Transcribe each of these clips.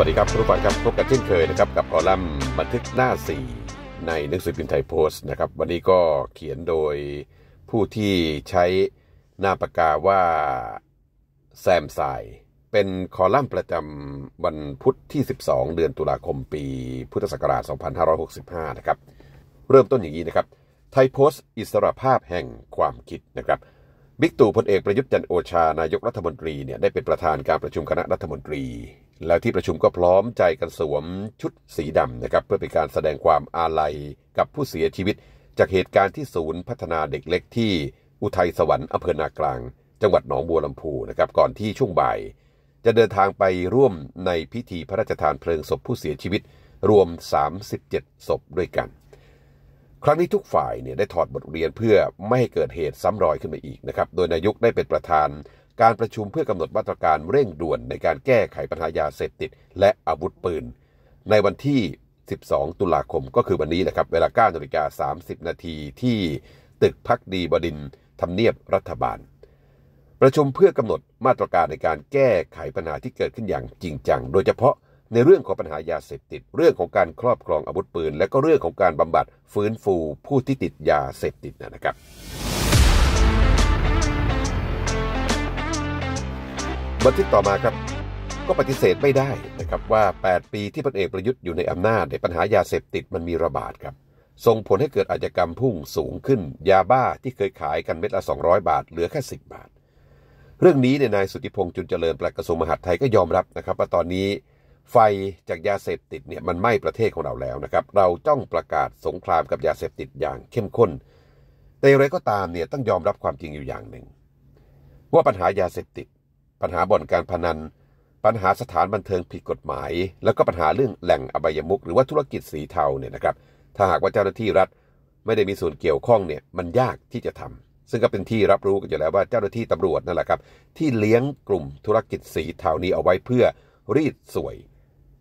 วัสดีครับทุกท่านครับพบกันเช่นเคยนะครับ กับคอลัมน์บันทึกหน้า 4 ในหนังสือพิมพ์ไทยโพสต์นะครับวันนี้ก็เขียนโดยผู้ที่ใช้หน้าปากกาว่าแซมสายเป็นคอลัมน์ประจำวันพุทธที่ 12 เดือนตุลาคมปีพุทธศักราช2565นะครับเริ่มต้นอย่างนี้นะครับ ไทยโพสต์อิสรภาพแห่งความคิดนะครับบิ๊กตู่พลเอกประยุทธ์จันโอชา นายกรัฐมนตรีเนี่ยได้เป็นประธานการประชุมคณะรัฐมนตรี แล้วที่ประชุมก็พร้อมใจกันสวมชุดสีดำนะครับเพื่อเป็นการแสดงความอาลัยกับผู้เสียชีวิต จากเหตุการณ์ที่ศูนย์พัฒนาเด็กเล็กที่อุทัยสวรรค์อำเภอนากลาง จังหวัดหนองบัวลำพูนะครับก่อนที่ช่วงบ่าย จะเดินทางไปร่วมในพิธีพระราชทานเพลิงศพผู้เสียชีวิต รวม 37 ศพด้วยกันครั้งนี้ทุกฝ่ายเนี่ยได้ถอดบทเรียนเพื่อไม่ให้เกิดเหตุซ้ำรอยขึ้นมาอีกนะครับ โดยนายกได้เป็นประธาน การประชุมเพื่อกำหนดมาตรการเร่งด่วนในการแก้ไขปัญหายาเสพติดและอาวุธปืน ในวันที่ 12 ตุลาคมก็คือวันนี้แหละครับเวลา9นาฬิกา 30 นาทีที่ตึกพักดีบดินทำเนียบรัฐบาล ประชุมเพื่อกำหนดมาตรการในการแก้ไขปัญหาที่เกิดขึ้นอย่างจริงจังโดยเฉพาะในเรื่องของปัญหายาเสพติดเรื่องของการครอบครองอาวุธปืน และก็เรื่องของการบำบัดฟื้นฟูผู้ที่ติดยาเสพติดนะครับ บทที่ต่อมาครับ ก็ปฏิเสธไม่ได้นะครับว่า 8 ปีที่พลเอกประยุทธ์อยู่ในอำนาจในปัญหายาเสพติดมันมีระบาดครับส่งผลให้เกิดอาชญากรรมพุ่งสูงขึ้น ยาบ้าที่เคยขายกันเม็ดละ200 บาท เหลือแค่ 10 บาท เรื่องนี้เนี่ยนายสุติพงษ์จุนเจริญปลัดกระทรวงมหาดไทยก็ยอมรับนะครับว่าตอนนี้ไฟจากยาเสพติดเนี่ยมันไหม้ประเทศของเราแล้วนะครับ เราต้องประกาศสงครามกับยาเสพติดอย่างเข้มข้น แต่อย่างไรก็ตามเนี่ยต้องยอมรับความจริงอยู่อย่างหนึ่งว่าปัญหายาเสพติดปัญหาบ่อนการพนันปัญหาสถานบันเทิงผิดกฎหมาย แล้วก็ปัญหาเรื่องแหล่งอบายมุกหรือว่าธุรกิจสีเทาเนี่ยนะครับ ถ้าหากว่าเจ้าหน้าที่รัฐ ไม่ได้มีส่วนเกี่ยวข้องเนี่ยมันยากที่จะทำ ซึ่งก็เป็นที่รับรู้กันอยู่แล้วว่าเจ้าหน้าที่ตำรวจนั่นแหละครับ ที่เลี้ยงกลุ่มธุรกิจสีเทานี้เอาไว้เพื่อรีดสวย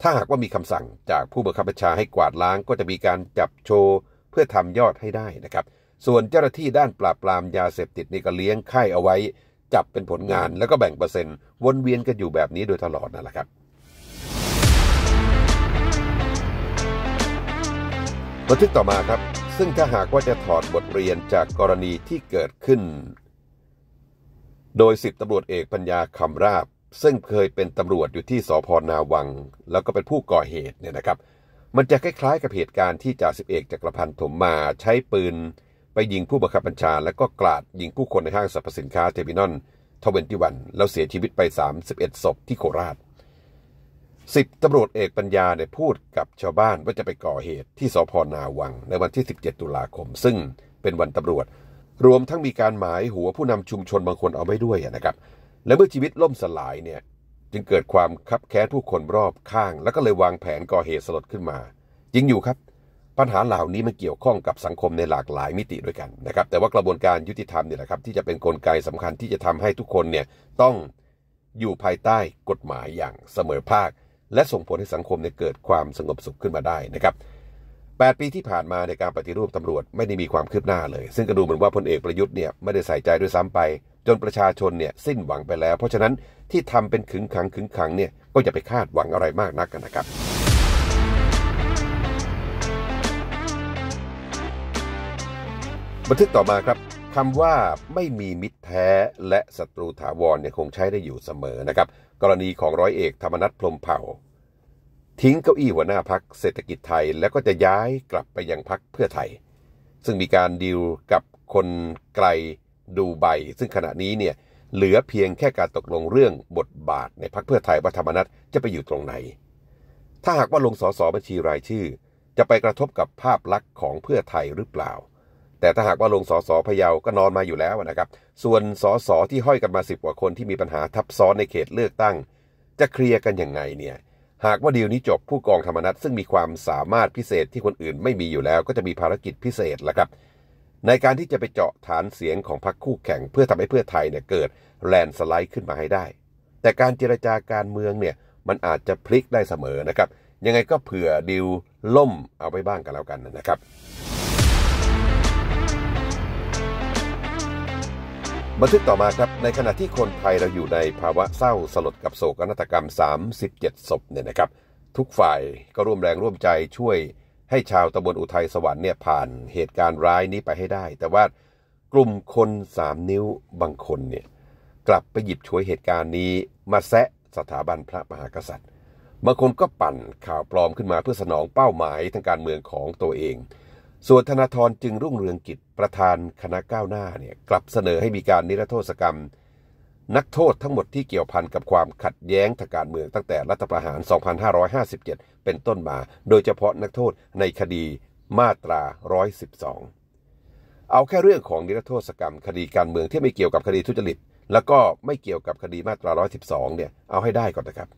ถ้าหากว่ามีคำสั่งจากผู้บังคับบัญชาให้กวาดล้างก็จะมีการจับโชว์เพื่อทำยอดให้ได้นะครับส่วนเจ้าหน้าที่ด้านปราบปรามยาเสพติดนี่ก็เลี้ยงไข่เอาไว้ จับเป็นผลงานแล้วก็แบ่งเปอร์เซ็นต์วนเวียนกันอยู่แบบนี้โดยตลอดนั่นแหละครับบันทึกต่อมาครับ ซึ่งถ้าหากว่าจะถอดบทเรียนจากกรณีที่เกิดขึ้น โดยสิบตำรวจเอกปัญญาคำราบซึ่งเคยเป็นตำรวจอยู่ที่สพนาวัง แล้วก็เป็นผู้ก่อเหตุเนี่ยนะครับ มันจะคล้ายๆ กับเหตุการณ์ที่จ่าสิบเอกจักรพันธ์ถมมาใช้ปืน ไปยิงผู้บังคับบัญชา แล้วก็กราดยิงผู้คนในห้างสรรพสินค้าเทมินอนทเวนตี้วันแล้วเสียชีวิตไป 31ศพที่โคราชสิบตำรวจเอกปัญญาเนี่ยพูดกับชาวบ้าน ว่าจะไปก่อเหตุที่สพนาวังในวันที่ 17 ตุลาคม ซึ่งเป็นวันตำรวจ รวมทั้งมีการหมายหัวผู้นำชุมชนบางคนเอาไว้ด้วยนะครับและเมื่อชีวิตล่มสลายเนี่ยจึงเกิดความคับแค้นผู้คนรอบข้าง แล้วก็เลยวางแผนก่อเหตุสลดขึ้นมา จริงอยู่ครับ ปัญหาเหล่านี้มันเกี่ยวข้องกับสังคมในหลากหลายมิติด้วยกันนะครับ แต่ว่ากระบวนการยุติธรรมเนี่ยแหละครับ ที่จะเป็นนกลไกสำคัญที่จะทำให้ทุกคนเนี่ยต้องอยู่ภายใต้กฎหมายอย่างเสมอภาค และส่งผลให้สังคมเนี่ยเกิดความสงบสุขขึ้นมาได้นะครับ8 ปีที่ผ่านมาในการปฏิรูปตำรวจไม่ได้มีความคืบหน้าเลย ซึ่งก็ดูเหมือนว่าพลเอกประยุทธ์เนี่ยไม่ได้ใส่ใจด้วยซ้ำไป จนประชาชนเนี่ยสิ้นหวังไปแล้ว เพราะฉะนั้นที่ทำเป็นขึงขังขึงขังเนี่ยก็อย่าไปคาดหวังอะไรมากนักกันนะครับบันทึกต่อมาครับคำว่าไม่มีมิตรแท้และศัตรูถาวรเนี่ยคงใช้ได้อยู่เสมอนะครับ กรณีของร้อยเอกธรรมนัฐพรมเผ่าทิ้งเก้าอี้หัวหน้าพักเศรษฐกิจไทยแล้วก็จะย้ายกลับไปยังพักเพื่อไทย ซึ่งมีการดีลกับคนไกลดูใบ ซึ่งขณะนี้เนี่ย เหลือเพียงแค่การตกลงเรื่องบทบาทในพักเพื่อไทยว่าธรรมนัทจะไปอยู่ตรงไหนถ้าหากว่าลงสสบัญชีรายชื่อ จะไปกระทบกับภาพลักษณ์ของเพื่อไทยหรือเปล่า แต่ถ้าหากว่าลงสสพยาวก็นอนมาอยู่แล้วนะครับ ส่วนสสที่ห้อยกันมาสิบกว่าคนที่มีปัญหาทับซ้อนในเขตเลือกตั้ง จะเคลียร์กันยังไงเนี่ยหากว่าดีลนี้จบผู้กองธรรมนัฐซึ่งมีความสามารถพิเศษที่คนอื่นไม่มีอยู่แล้วก็จะมีภารกิจพิเศษละครับในการที่จะไปเจาะฐานเสียงของพรรคคู่แข่งเพื่อทำให้เพื่อไทยเนี่ยเกิดแลนสไลด์ขึ้นมาให้ได้ แต่การเจรจาการเมืองเนี่ยมันอาจจะพลิกได้เสมอนะครับ ยังไงก็เผื่อดีลล่มเอาไว้บ้างกันแล้วกันนะครับบันทึกต่อมาครับ ในขณะที่คนไทยเราอยู่ในภาวะเศร้าสลดกับโศกนาฏกรรม 37 ศพเนี่ยนะครับทุกฝ่ายก็ร่วมแรงร่วมใจช่วยให้ชาวตำบลอุทัยสวรรค์เนี่ยผ่านเหตุการณ์ร้ายนี้ไปให้ได้ แต่ว่ากลุ่มคนสามนิ้วบางคนเนี่ยกลับไปหยิบฉวยเหตุการณ์นี้มาแซะสถาบันพระมหากษัตริย์บางคนก็ปั่นข่าวปลอมขึ้นมาเพื่อสนองเป้าหมายทางการเมืองของตัวเองส่วนธนาธรจึงรุ่งเรืองกิจประธานคณะก้าวหน้าเนี่ยกลับเสนอให้มีการนิรโทษกรรม นักโทษทั้งหมดที่เกี่ยวพันกับความขัดแย้งทางการเมืองตั้งแต่รัฐประหาร 2557 เป็นต้นมา โดยเฉพาะนักโทษในคดีมาตรา 112 เอาแค่เรื่องของนิรโทษกรรม คดีการเมืองที่ไม่เกี่ยวกับคดีทุจริต แล้วก็ไม่เกี่ยวกับคดีมาตรา 112 เนี่ยเอาให้ได้ก่อนนะครับ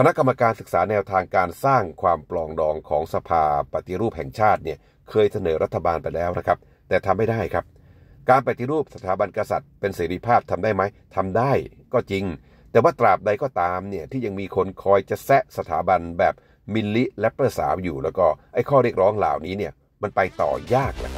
คณะกรรมการศึกษาแนวทางการสร้างความปลองดองของสภาปฏิรูปแห่งชาติเนี่ยเคยเสนอรัฐบาลไปแล้วนะครับ แต่ทำไม่ได้ครับ การปฏิรูปสถาบันกษัตริย์ เป็นเสรีภาพทำได้ไหมทำได้ก็จริง แต่ว่าตราบใดก็ตามเนี่ยที่ยังมีคนคอยจะแซะสถาบันแบบมิลลิและประสาอยู่แล้วก็ไอ้ข้อเรียกร้องเหล่านี้เนี่ยมันไปต่อยากแะคร